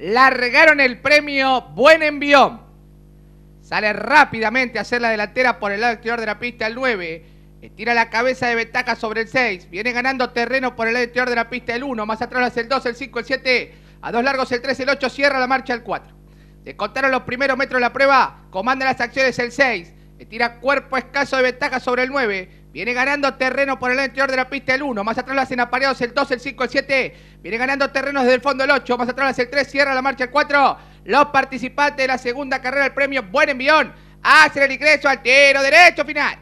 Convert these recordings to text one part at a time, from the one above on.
largaron el premio Buen Envión. Sale rápidamente a hacer la delantera por el lado exterior de la pista el 9. Estira la cabeza de Betaca sobre el 6. Viene ganando terreno por el lado exterior de la pista el 1. Más atrás el 2, el 5, el 7. A dos largos el 3, el 8. Cierra la marcha el 4. Se contaron los primeros metros de la prueba. Comanda las acciones el 6. Estira cuerpo escaso de Betaca sobre el 9. Viene ganando terreno por el interior de la pista el 1. Más atrás lo hacen apareados el 2, el 5, el 7. Viene ganando terreno desde el fondo el 8. Más atrás lo hace el 3. Cierra la marcha el 4. Los participantes de la segunda carrera del premio. Buen envión. Hacen el ingreso al tiro derecho final.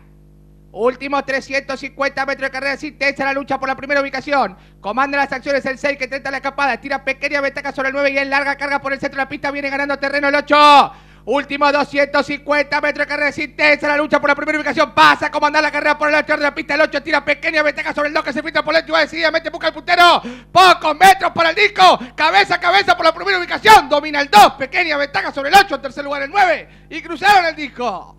Últimos 350 metros de carrera tensa la lucha por la primera ubicación. Comanda las acciones el 6 que intenta la escapada. Tira pequeña ventaja sobre el 9 y en larga carga por el centro de la pista. Viene ganando terreno el 8. Últimos 250 metros de carrera intensa. La lucha por la primera ubicación pasa a comandar la carrera por el 8 de la pista. El 8 tira pequeña ventaja sobre el 2 que se filtra por el 8. Decididamente busca el puntero. Pocos metros para el disco. Cabeza a cabeza por la primera ubicación. Domina el 2. Pequeña ventaja sobre el 8. En tercer lugar el 9. Y cruzaron el disco.